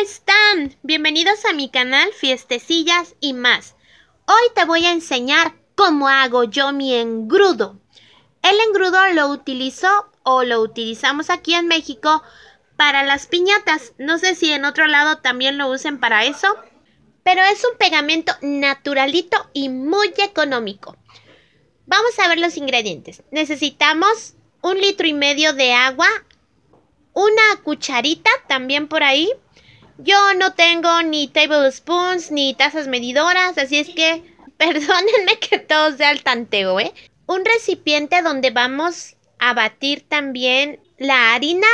están? Bienvenidos a mi canal Fiestecillas y más. Hoy te voy a enseñar cómo hago yo mi engrudo. El engrudo lo utilizo o lo utilizamos aquí en México para las piñatas. No sé si en otro lado también lo usen para eso, pero es un pegamento naturalito y muy económico. Vamos a ver los ingredientes. Necesitamos un litro y medio de agua, una cucharita también por ahí, yo no tengo ni tablespoons ni tazas medidoras, así es que perdónenme que todo sea el tanteo, ¿eh? Un recipiente donde vamos a batir también la harina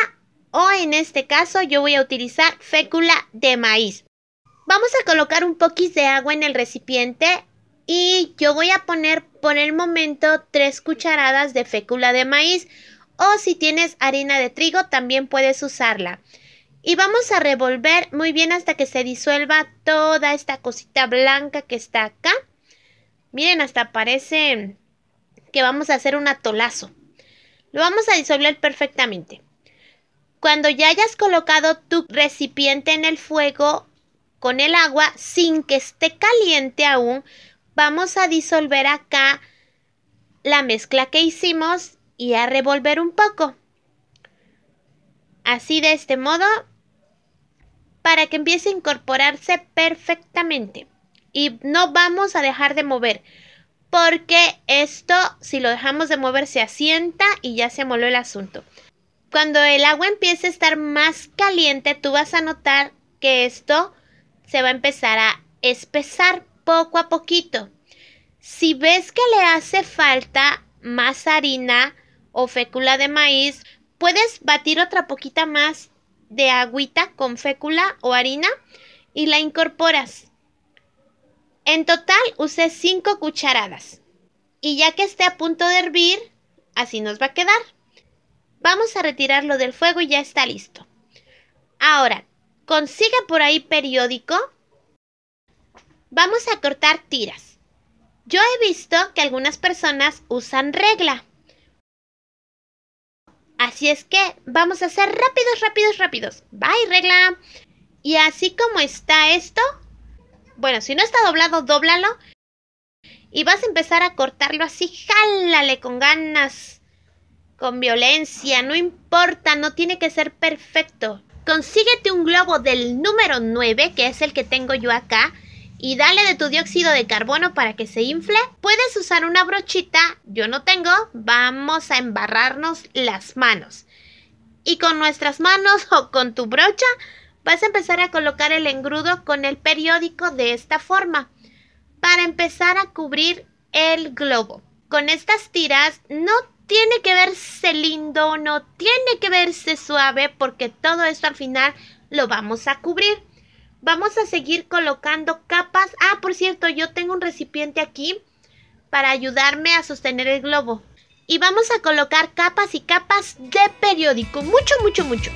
o en este caso yo voy a utilizar fécula de maíz. Vamos a colocar un poquis de agua en el recipiente y yo voy a poner por el momento 3 cucharadas de fécula de maíz o si tienes harina de trigo también puedes usarla. Y vamos a revolver muy bien hasta que se disuelva toda esta cosita blanca que está acá. Miren, hasta parece que vamos a hacer un atolazo. Lo vamos a disolver perfectamente. Cuando ya hayas colocado tu recipiente en el fuego con el agua sin que esté caliente aún, vamos a disolver acá la mezcla que hicimos y a revolver un poco. Así de este modo para que empiece a incorporarse perfectamente. Y no vamos a dejar de mover, porque esto, si lo dejamos de mover, se asienta y ya se moló el asunto. Cuando el agua empiece a estar más caliente, tú vas a notar que esto se va a empezar a espesar poco a poquito. Si ves que le hace falta más harina o fécula de maíz, puedes batir otra poquita más de agüita con fécula o harina y la incorporas. En total usé 5 cucharadas. Y ya que esté a punto de hervir, así nos va a quedar. Vamos a retirarlo del fuego y ya está listo. Ahora, consigue por ahí periódico. Vamos a cortar tiras. Yo he visto que algunas personas usan regla. Así es que vamos a ser rápidos, rápidos, rápidos. Bye, regla. Y así como está esto, bueno, si no está doblado, dóblalo. Y vas a empezar a cortarlo así, jálale con ganas, con violencia, no importa, no tiene que ser perfecto. Consíguete un globo del número 9, que es el que tengo yo acá, y dale de tu dióxido de carbono para que se infle. Puedes usar una brochita, yo no tengo, vamos a embarrarnos las manos. Y con nuestras manos o con tu brocha vas a empezar a colocar el engrudo con el periódico de esta forma para empezar a cubrir el globo. Con estas tiras no tiene que verse lindo, no tiene que verse suave porque todo esto al final lo vamos a cubrir. Vamos a seguir colocando capas. Ah, por cierto, yo tengo un recipiente aquí para ayudarme a sostener el globo. Y vamos a colocar capas y capas de periódico. Mucho, mucho, mucho.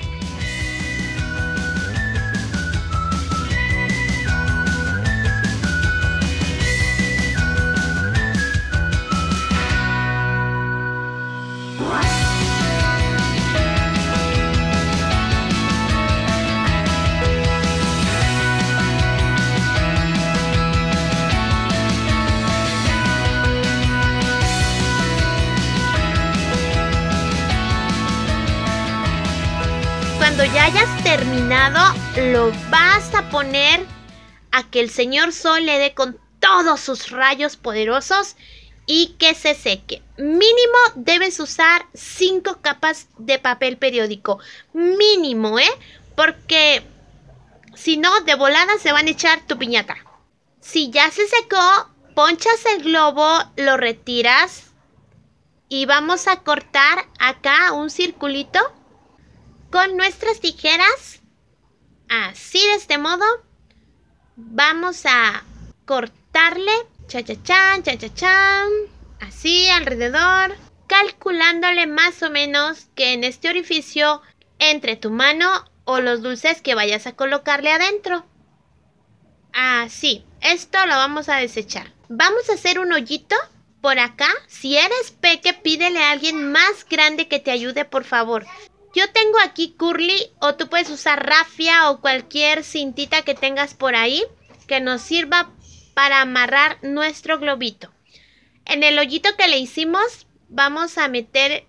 hayas terminado, lo vas a poner a que el Señor Sol le dé con todos sus rayos poderosos y que se seque. Mínimo debes usar 5 capas de papel periódico. Mínimo, ¿eh? Porque si no, de volada se van a echar tu piñata. Si ya se secó, ponchas el globo, lo retiras y vamos a cortar acá un circulito con nuestras tijeras, así de este modo, vamos a cortarle cha cha chan, cha cha chan, así alrededor, calculándole más o menos que en este orificio entre tu mano o los dulces que vayas a colocarle adentro. Así, esto lo vamos a desechar. Vamos a hacer un hoyito por acá. Si eres peque, pídele a alguien más grande que te ayude, por favor. Yo tengo aquí curly o tú puedes usar rafia o cualquier cintita que tengas por ahí que nos sirva para amarrar nuestro globito. En el hoyito que le hicimos vamos a meter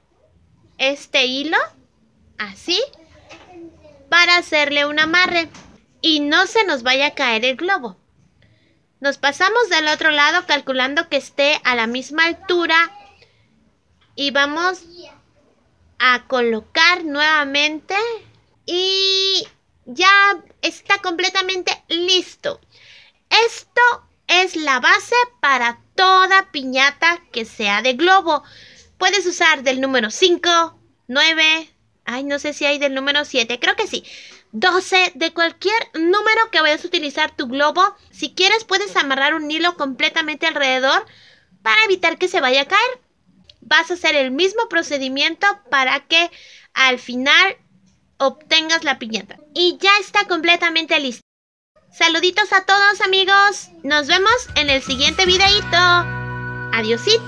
este hilo así para hacerle un amarre y no se nos vaya a caer el globo. Nos pasamos del otro lado calculando que esté a la misma altura y vamos a colocar nuevamente y ya está completamente listo. Esto es la base para toda piñata que sea de globo. Puedes usar del número 5, 9, ay, no sé si hay del número 7, creo que sí. 12, de cualquier número que vayas a utilizar tu globo, si quieres puedes amarrar un hilo completamente alrededor para evitar que se vaya a caer vas a hacer el mismo procedimiento para que al final obtengas la piñata. Y ya está completamente lista. Saluditos a todos amigos. Nos vemos en el siguiente videito. Adiosito.